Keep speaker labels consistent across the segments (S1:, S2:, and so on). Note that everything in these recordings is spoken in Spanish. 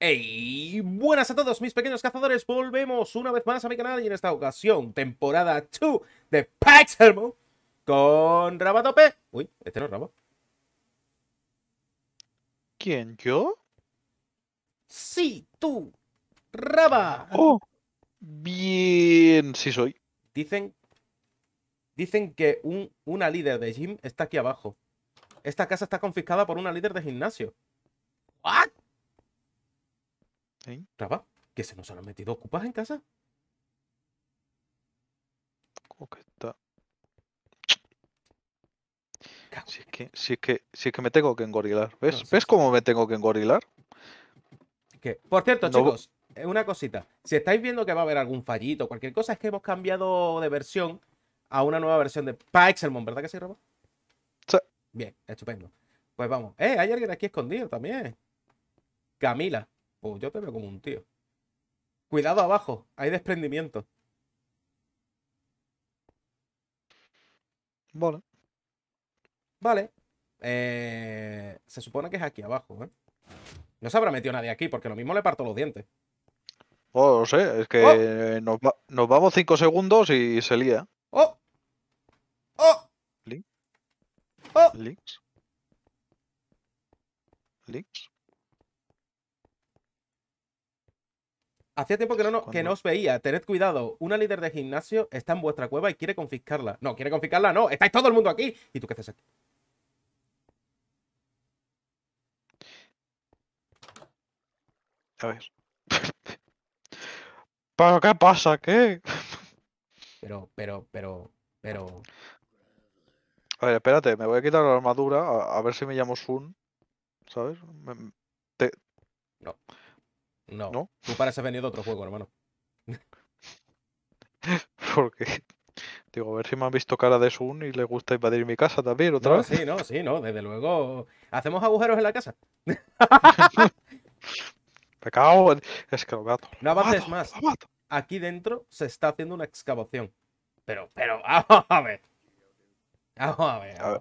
S1: Hey, buenas a todos mis pequeños cazadores, volvemos una vez más a mi canal y en esta ocasión, temporada 2 de Pax con Rabatope. Uy, este
S2: no es Raba. ¿Quién, yo? Sí,
S1: tú, Raba. Oh,
S2: bien, sí
S1: soy. Dicen, dicen que un, una líder de gym está aquí abajo. Esta casa está confiscada por una líder de gimnasio. ¿What? ¿Sí? que se nos han metido ocupas en casa.
S2: ¿Cómo que está? Si es que, es que, me tengo que engorilar. Ah, ¿Ves? cómo me tengo que engorilar?
S1: Por cierto, chicos, eh, una cosita. Si estáis viendo que va a haber algún fallito, cualquier cosa, es que hemos cambiado de versión a una nueva versión de Paxelmon ¿verdad que sí, Robo? Sí. Bien, estupendo. Pues vamos. Eh, hay alguien aquí escondido también. Camila. Pues yo te veo como un tío. Cuidado abajo, hay desprendimiento. Vale. Vale. Eh, se supone que es aquí abajo, ¿eh? No se habrá metido nadie aquí, porque lo mismo le parto los dientes.
S2: Oh, no sé, es que oh. nos, vamos cinco segundos y se lía. ¡Oh! ¡Oh! ¡Oh! ¿Links?
S1: Hacía tiempo que no, que no os veía. Tened cuidado. Una líder de gimnasio está en vuestra cueva y quiere confiscarla. No, quiere confiscarla, no. Estáis todo el mundo aquí. ¿Y tú qué haces aquí?
S2: A ver. ¿Pero qué pasa? ¿Qué?
S1: Pero, pero, pero, pero.
S2: A ver, espérate, me voy a quitar la armadura a, ver si me llamo Sun. ¿Sabes? No.
S1: No. ¿No? Tú pareces venido de otro juego, hermano.
S2: Porque. Digo, a ver si me han visto cara de Sun y le gusta invadir mi casa también otra no, Sí, no,
S1: sí, no, desde luego. ¿Hacemos agujeros en la casa? me Es que lo No avances más. Aquí dentro se está haciendo una excavación. Pero, pero, a ver. A ver, a ver.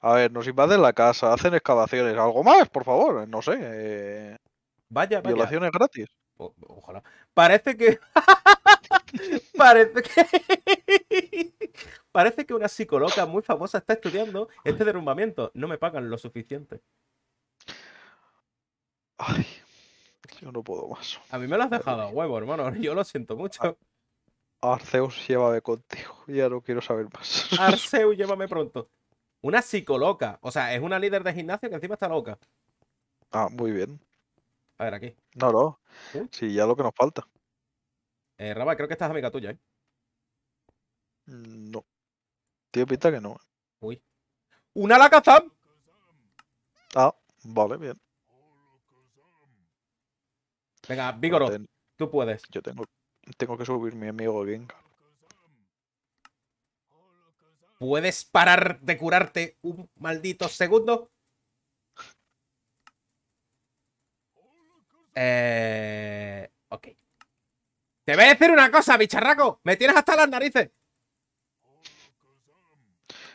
S2: A ver, nos invaden la casa, hacen excavaciones. ¿Algo más, por favor? No sé. Eh... Vaya, vaya. Violaciones gratis.
S1: ojalá.
S2: Parece que.
S1: Parece que. Parece que una psicóloga muy famosa está estudiando este derrumbamiento. No me pagan lo suficiente.
S2: Ay, yo no puedo más.
S1: A mí me lo has dejado huevo, hermano. Yo lo siento mucho.
S2: Ah, Arceus, llévame contigo. Ya no quiero saber más.
S1: Arceus, llévame pronto. Una psicoloca. O sea, es una líder de gimnasio que encima está loca.
S2: Ah, muy bien. A ver, aquí. No, no. ¿Sí? ya lo que nos falta. Eh, Raba, creo que estás amiga tuya, ¿eh? No. Tío, pinta que no. Uy.
S1: ¡Una Kazam!
S2: Ah, vale, bien. Venga, Vigoro, tú puedes. Yo tengo, tengo que
S1: subir mi amigo venga. ¿Puedes parar de curarte un maldito segundo? Eh... Ok. Te voy a decir una cosa, bicharraco. Me tienes hasta las narices.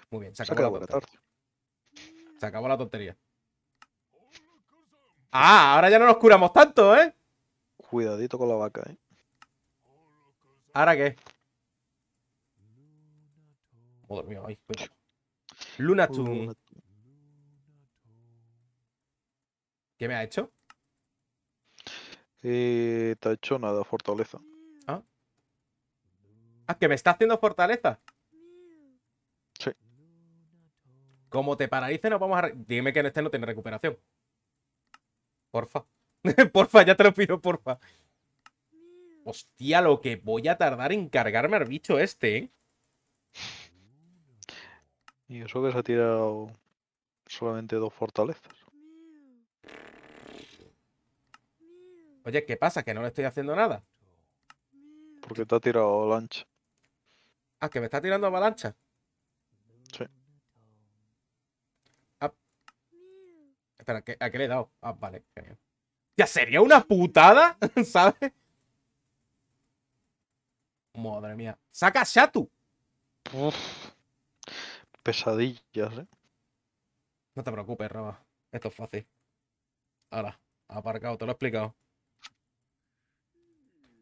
S1: Muy bien, se acabó, la, tontería. Se acabó la tontería. Ah, ahora ya no nos curamos tanto, ¿eh?
S2: Cuidadito con la vaca, ¿eh? ¿Ahora qué? Luna mía, ¿Qué me ha hecho? Y eh, te ha hecho nada, fortaleza.
S1: Ah. Ah, que me está haciendo fortaleza. Sí. Como te paralice, no vamos a. Dime que en este no tiene recuperación. Porfa. porfa, ya te lo pido, porfa. Hostia, lo que voy a tardar en cargarme al bicho este, ¿eh?
S2: Y eso que se ha tirado solamente dos fortalezas.
S1: Oye, ¿qué pasa? ¿Que no le estoy haciendo nada?
S2: Porque te ha tirado avalancha.
S1: Ah, que me está tirando avalancha. Sí. Ah. Espera, ¿a qué, le he dado? Ah, vale. Ya sería una putada, ¿sabes? Madre mía. ¡Saca a Shatu! Pesadillas, ¿eh? No te preocupes, Raba. Esto es fácil. Ahora, aparcado, te lo he explicado.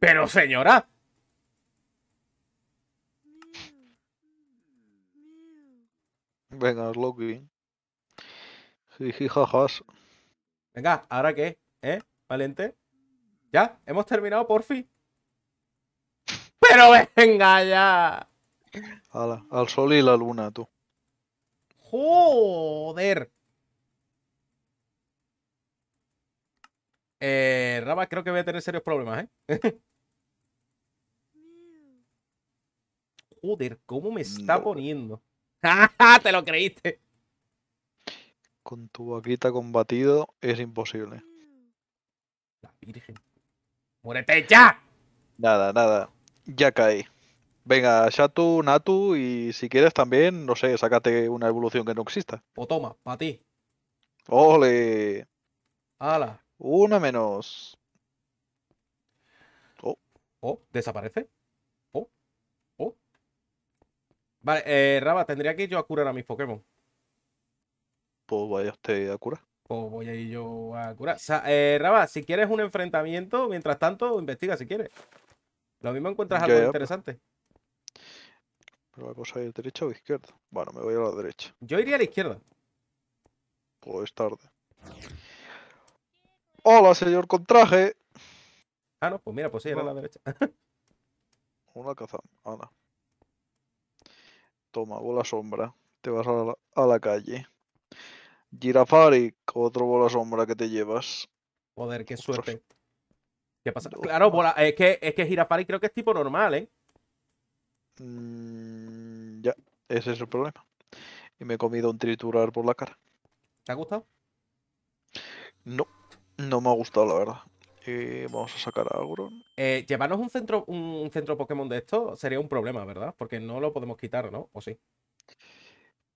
S1: Pero señora.
S2: Venga, lo Jiji, jajas. Venga, ¿ahora qué?
S1: ¿Eh? ¿Valente? ¿Ya? ¿Hemos terminado por fin? ¡Pero venga ya!
S2: al sol y la luna, tú.
S1: ¡Joder! Eh, Raba, creo que voy a tener serios problemas, ¿eh?
S2: Joder, ¿cómo me mm,
S1: está ja! poniendo? ¡Te lo creíste!
S2: Con tu vaquita combatido es imposible.
S1: La virgen. ¡Muérete ya!
S2: Nada, nada. Ya caí. Venga, Shatu, Natu y si quieres también, no sé, sácate una evolución que no exista.
S1: O toma, para ti.
S2: ¡Ole! ¡Hala! Una menos. Oh. oh, desaparece.
S1: Vale, eh, Raba, tendría que ir yo a curar a mis
S2: Pokémon. Pues vaya usted a curar. Pues voy a ir yo a
S1: curar. O sea, eh, Raba, si quieres un enfrentamiento, mientras tanto, investiga si quieres. Lo mismo encuentras algo pues.
S2: interesante. Pero la cosa es derecha o izquierda. Bueno, me voy a la derecha. Yo iría a la izquierda. Pues tarde. Hola, señor con traje.
S1: Ah, no, pues mira, pues sí, era a la ah. derecha.
S2: Una caza, Ana toma bola sombra, te vas a la, calle. Girafari, otro bola sombra que te llevas.
S1: Joder, qué suerte. ¿Qué pasa? Claro, es que, es Girafari creo que es tipo normal, ¿eh?
S2: Mm, ya, ese es el problema. Y me he comido un triturar por la cara. ¿Te ha gustado? No, no me ha gustado, la verdad. Y eh, vamos a sacar a Agron.
S1: Eh, llevarnos un centro, un, centro Pokémon de esto sería un problema, ¿verdad? Porque no lo podemos quitar, ¿no? ¿O sí?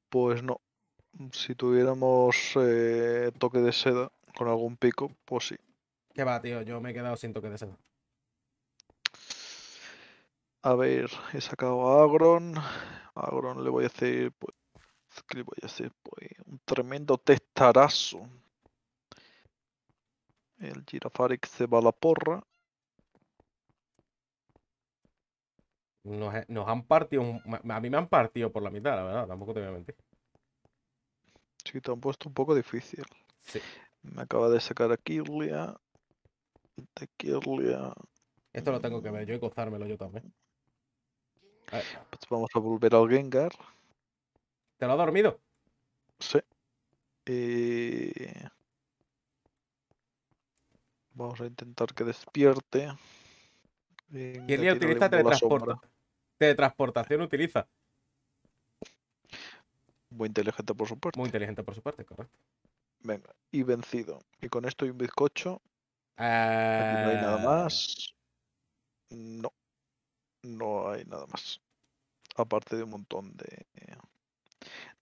S2: Pues no. Si tuviéramos eh, toque de seda con algún pico, pues sí.
S1: ¿Qué va, tío? Yo me he quedado sin toque de seda.
S2: A ver, he sacado a Agron. A Agron le voy a decir, pues, ¿qué le voy a decir? Pues, un tremendo testarazo. El Girafarix se va a la porra.
S1: Nos, han partido. A mí me han partido por la mitad, la verdad. Tampoco te voy a mentir.
S2: Sí, te han puesto un poco difícil. Sí. Me acaba de sacar a Kirlia. De Kirlia.
S1: Esto lo tengo que ver yo y cozármelo yo también.
S2: Pues vamos a volver al Gengar. ¿Te lo ha dormido? Sí. Eh... Vamos a intentar que despierte. ¿Quién le utiliza teletransporta.
S1: teletransportación. utiliza. Muy
S2: inteligente por su parte. Muy inteligente por su parte, correcto. Venga, y vencido. Y con esto hay un bizcocho. no hay nada eh, más. No. No hay nada más. Aparte de un montón de.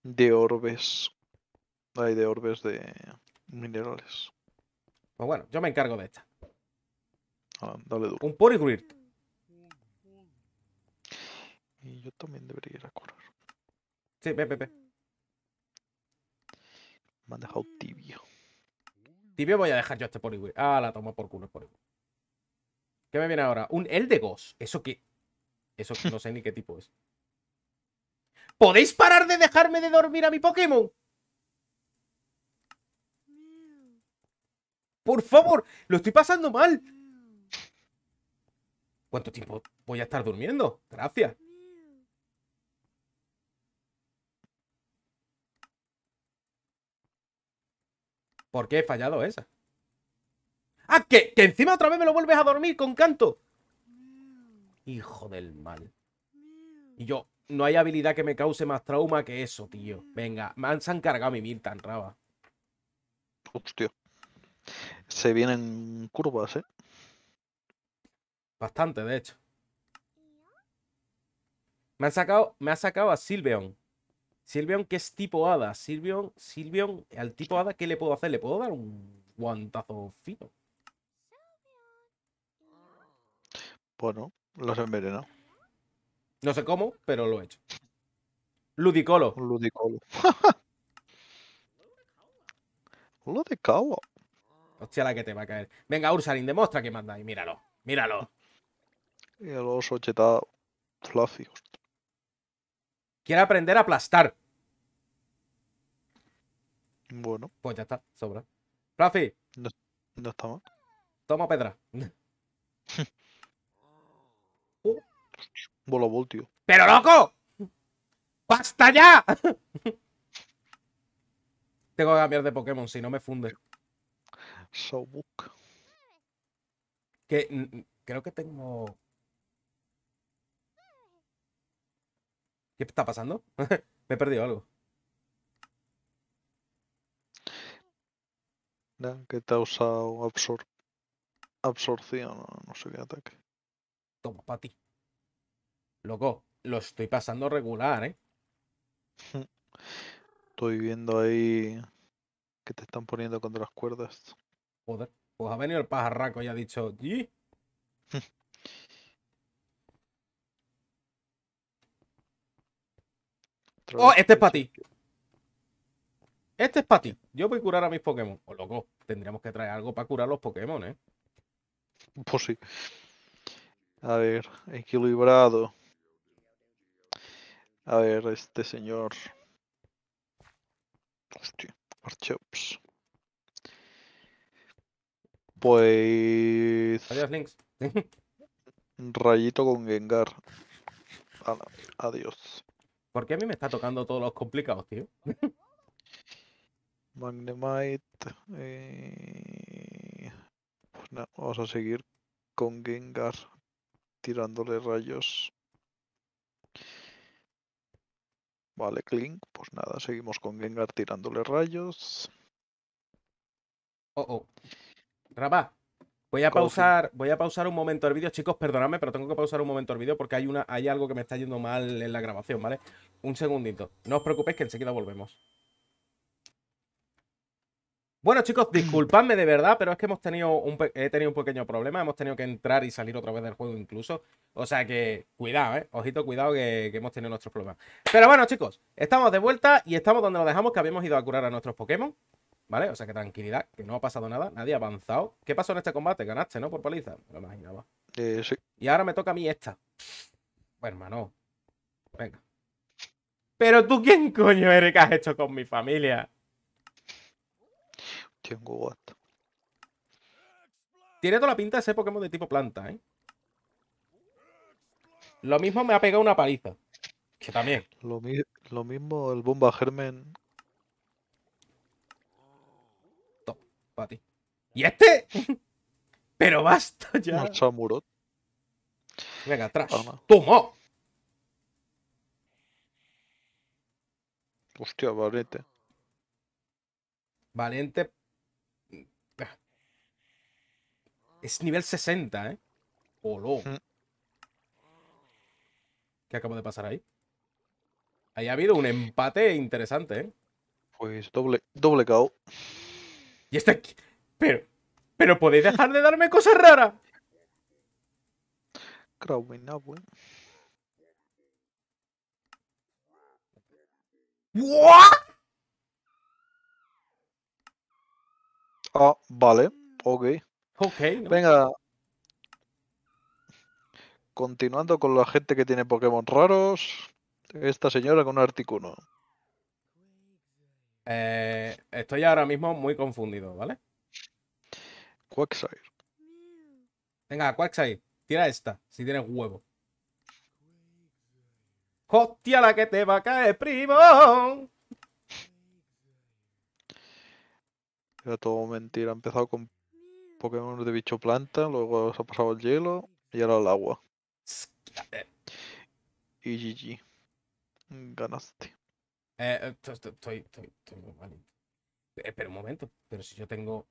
S2: de orbes. Hay de orbes de minerales.
S1: Pues bueno, yo me encargo de esta.
S2: Ah, dale duro. Un pori
S1: y yo también debería ir a correr. Sí, ve, ve, ve. Me han dejado tibio. Tibio voy a dejar yo este Porigui. Ah, la tomo por culo el ¿Qué me viene ahora? Un Eldegos. ¿Eso que... Eso no sé ni qué tipo es. ¿Podéis parar de dejarme de dormir a mi Pokémon? Por favor, lo estoy pasando mal. ¿Cuánto tiempo voy a estar durmiendo? Gracias. ¿Por qué he fallado esa? ¡Ah, que, que encima otra vez me lo vuelves a dormir con canto! Hijo del mal. Y yo, no hay habilidad que me cause más trauma que eso, tío. Venga, me han, se cargado mi raba.
S2: Hostia. Se vienen curvas, ¿eh? Bastante, de hecho.
S1: Me han sacado, me ha sacado a Silveon. Silveon que es tipo hada. Silveon, Silveon, al tipo hada, ¿qué le puedo hacer? ¿Le puedo dar un guantazo fino?
S2: Bueno, los envenenado.
S1: No sé cómo, pero lo he hecho. Ludicolo. Ludicolo.
S2: Ludicolo.
S1: Hostia, la que te va a caer. Venga, Ursarin, demuestra que manda. Y míralo,
S2: míralo. el oso chetado. Fluffy.
S1: Quiere aprender a aplastar. Bueno. Pues ya está, sobra. Fluffy. No,
S2: está mal. Toma pedra. bola tío. ¡Pero
S1: loco! ¡Basta ya! Tengo que cambiar de Pokémon, si no me funde. Showbook. Que creo que tengo. ¿Qué está pasando? Me he perdido algo.
S2: que te ha usado absor absorción no sé qué ataque. Toma, para ti.
S1: Loco, lo estoy pasando regular, ¿eh?
S2: Estoy viendo ahí que te están poniendo contra las cuerdas pues
S1: ha venido el pajarraco y ha dicho, ¡Oh, este es para ti! Este es para ti. Yo voy a curar a mis Pokémon. O oh, loco, tendríamos que traer algo para curar
S2: los Pokémon, ¿eh? Pues sí. A ver, equilibrado. A ver, este señor. Hostia, Archeops. Pues. Adiós, Links. Rayito con Gengar. Ah, adiós.
S1: ¿Por qué a mí me está tocando todos los complicados, tío?
S2: Magnemite. Eh, pues nada, vamos a seguir con Gengar tirándole rayos. Vale, Clink, pues nada, seguimos con Gengar tirándole rayos. Oh, oh.
S1: Rapá, Voy a pausar, voy a pausar un momento el vídeo, chicos, perdonadme, pero tengo que pausar un momento el vídeo porque hay, una, hay algo que me está yendo mal en la grabación, ¿vale? Un segundito. No os preocupéis que enseguida volvemos. Bueno, chicos, disculpadme de verdad, pero es que hemos tenido un he tenido un pequeño problema. Hemos tenido que entrar y salir otra vez del juego incluso. O sea que, cuidado, ¿eh? Ojito, cuidado que, que hemos tenido nuestros problemas. Pero bueno, chicos, estamos de vuelta y estamos donde nos dejamos, que habíamos ido a curar a nuestros Pokémon. ¿Vale? O sea que tranquilidad, que no ha pasado nada, nadie ha avanzado. ¿Qué pasó en este combate? Ganaste, ¿no? Por paliza. Me lo imaginaba. Eh, sí. Y ahora me toca a mí esta. Bueno, pues, hermano. Venga. Pero tú, ¿quién coño eres que has hecho con mi familia? Tengo guato. Tiene toda la pinta ese ser Pokémon de tipo planta, ¿eh?
S2: Lo mismo me ha pegado una paliza. Que también. lo mismo el bomba germen Pati, ¿Y este? Pero basta ya. Venga, atrás. ¡Tumó! Hostia,
S1: valiente. Valiente. Es nivel 60, ¿eh? Olo. ¿Qué acabo de pasar ahí? Ahí ha habido un empate interesante, ¿eh?
S2: Pues doble, doble KO. Y está aquí. Pero, pero podéis dejar de darme cosas raras. Crow, ¿What? Ah, vale. Ok. Ok. Venga. Continuando con la gente que tiene Pokémon raros. Esta señora con un Articuno.
S1: Eh, estoy ahora mismo muy confundido, ¿vale? Quacksire. Venga, Quacksire, tira esta, si tienes huevo. ¡Hostia la que te va a caer, primo!
S2: Era todo mentira. Ha empezado con Pokémon de bicho planta, luego se ha pasado el hielo y ahora el agua. Eh. Y GG. Ganaste.
S1: Eh, eh, estoy, estoy, Espera eh, un momento, pero si yo tengo.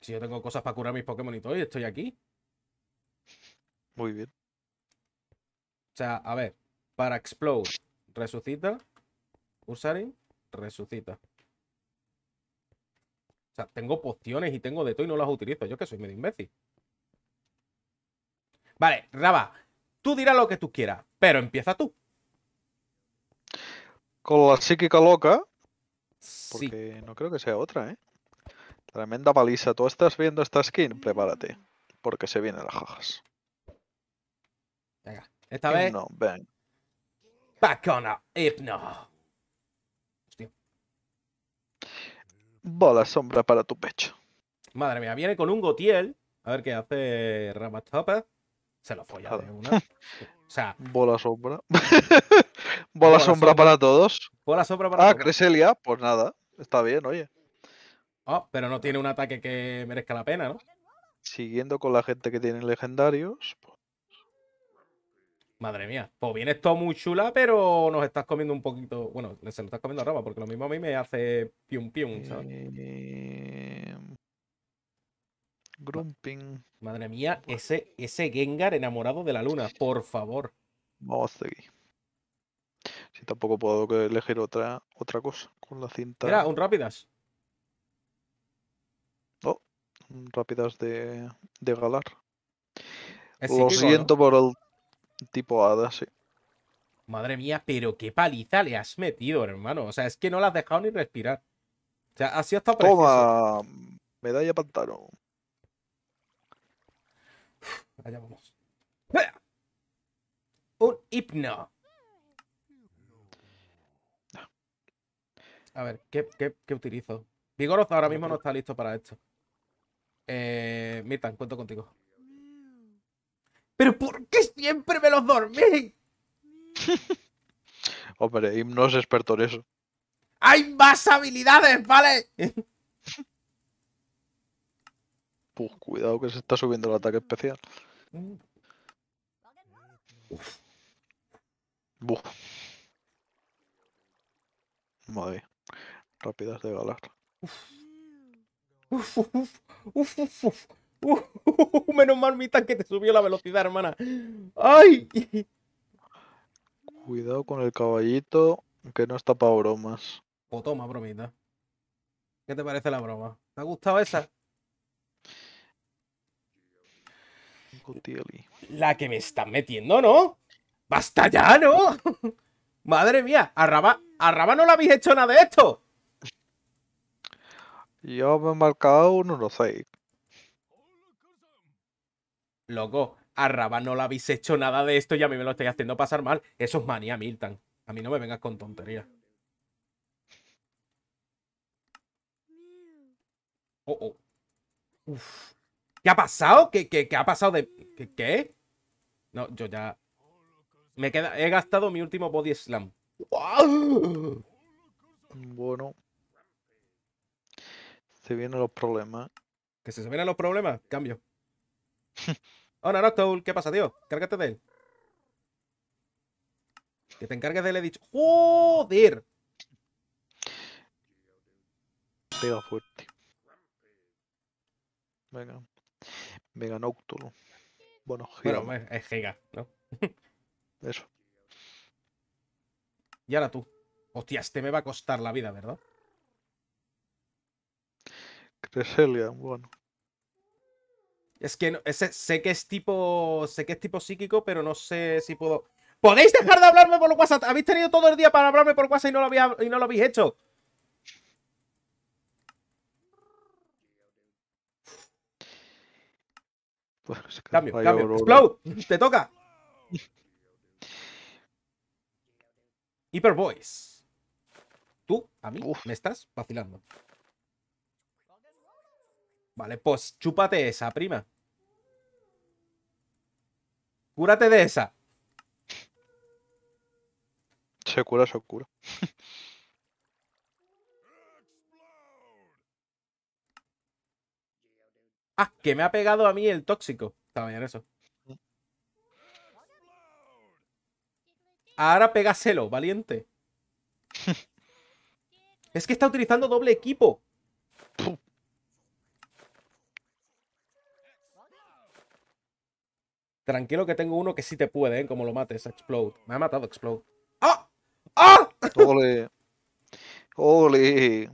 S1: Si yo tengo cosas para curar mis Pokémon y estoy aquí. Muy bien. O sea, a ver, para Explode, resucita. Usarin, resucita. O sea, tengo pociones y tengo de todo y no las utilizo. Yo que soy medio imbécil. Vale, Raba, tú dirás lo que tú quieras, pero empieza tú.
S2: Con la psíquica loca. Porque no creo que sea otra, ¿eh? Tremenda paliza. Tú estás viendo esta skin, prepárate. Porque se vienen las jajas. Venga, esta vez. No, ven.
S1: Back on hipno.
S2: Bola sombra para tu pecho.
S1: Madre mía, viene con un gotiel. A ver qué hace Ramatapa. Se lo
S2: folla de una. O sea. Bola sombra. Bola, sombra, para todos. Bola sombra para ah, todos. Ah, Creselia, pues nada, está bien, oye. Ah, pero no tiene un
S1: ataque que merezca la pena, ¿no?
S2: Siguiendo con la gente que tiene legendarios. Pues.
S1: Madre mía, pues vienes esto muy chula, pero nos estás comiendo un poquito. Bueno, se lo estás comiendo a Rama, porque lo mismo a mí me hace pium pium, ¿sabes? Eh, Grumping. Madre mía, ese, ese Gengar enamorado de la luna, por favor.
S2: Vamos a seguir. Si tampoco puedo elegir otra, otra cosa con la cinta. Mira, un rápidas. Oh, un rápidas de, Galar. Lo siento por el tipo hada, sí.
S1: Madre mía, pero qué paliza le has metido, hermano. O sea, es que no la has dejado ni respirar. O sea, así hasta Toma,
S2: medalla pantano. Allá vamos. ¡Ah!
S1: Un hipno. A ver, ¿qué, utilizo? Vigoroth ahora mismo no está listo para esto. Eh, Mirtan, cuento contigo. ¿Pero por qué siempre me los dormí?
S2: Hombre, y no es experto en eso.
S1: ¡Hay más habilidades, vale!
S2: cuidado que se está subiendo el ataque especial. Uf. Buf. Madre rápidas de galar Uf, uf, uf, uf, menos mal, Mita, que te
S1: subió la velocidad, hermana.
S2: ¡Ay! Cuidado con el caballito, que no está para bromas.
S1: O toma, bromita. ¿Qué te parece la broma? ¿Te ha gustado esa? La que me están metiendo, ¿no? ¡Basta ya, no! ¡Madre mía! ¡A Raba, no le habéis hecho nada de esto!
S2: Yo me he marcado uno, no sé.
S1: Loco, a Raba no le habéis hecho nada de esto y a mí me lo estáis haciendo pasar mal. Eso es manía, Milton. A mí no me vengas con tontería. Oh, oh. ¿Qué ha pasado? ¿Qué, qué, ha pasado de...? ¿Qué, No, yo ya... Me He gastado mi último body slam.
S2: Bueno. Se vienen los problemas. Que se vienen
S1: los problemas, cambio. Hola, oh, Nocturne. ¿qué pasa, tío? Cárgate de él. Que te encargues del dicho. ¡Joder!
S2: Pega fuerte. Venga. Venga, Bueno, giga. Bueno, es giga, ¿no? Eso. Y ahora tú.
S1: Hostias, este me va a costar la vida, ¿verdad? bueno. Es que sé que es tipo. Sé que es tipo psíquico, pero no sé si puedo. ¿Podéis dejar de hablarme por WhatsApp? Habéis tenido todo el día para hablarme por WhatsApp y no lo, y no lo habéis hecho.
S2: cambio, cambio. Explode,
S1: te toca. Hyper Voice. Tú, a mí, me estás vacilando. Vale, pues chúpate esa, prima. Cúrate de esa.
S2: Se cura, se cura.
S1: ah, que me ha pegado a mí el tóxico. Está bien eso. Ahora pegaselo, valiente. es que está utilizando doble equipo. Tranquilo que tengo uno que sí te puede, ¿eh? como lo mates, Explode. Me ha matado Explode. ¡Ah!
S2: ¡Ah! Holy, ¡Ole!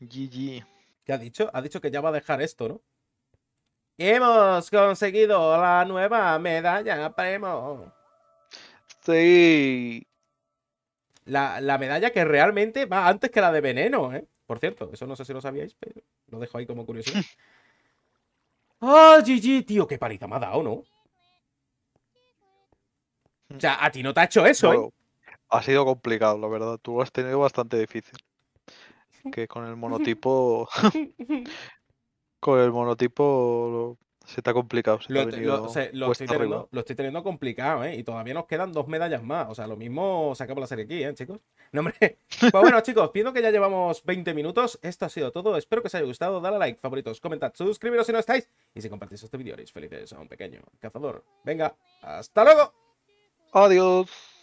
S1: GG. ¿Qué ha dicho? Ha dicho que ya va a dejar esto, ¿no? Hemos conseguido la nueva medalla, primo. Sí. La, la medalla que realmente va antes que la de veneno, ¿eh? Por cierto, eso no sé si lo sabíais, pero lo dejo ahí como curiosidad. ¡Ah, GG! Tío, qué
S2: paliza me ha dado, ¿no?
S1: Mm. O sea, a ti no te ha hecho eso, ¿eh?
S2: Ha sido complicado, la verdad. Tú lo has tenido bastante difícil. Que con el monotipo. con el monotipo se está complicado. lo, estoy
S1: teniendo, complicado, ¿eh? Y todavía nos quedan dos medallas más. O sea, lo mismo se sacamos la serie aquí, ¿eh, chicos? No, hombre. Pues bueno, chicos, pienso que ya llevamos 20 minutos, esto ha sido todo. Espero que os haya gustado. Dale a like, favoritos, comentad, suscribiros si no estáis. Y si compartís este vídeo, eres felices
S2: a un pequeño cazador. Venga, hasta luego. Adiós.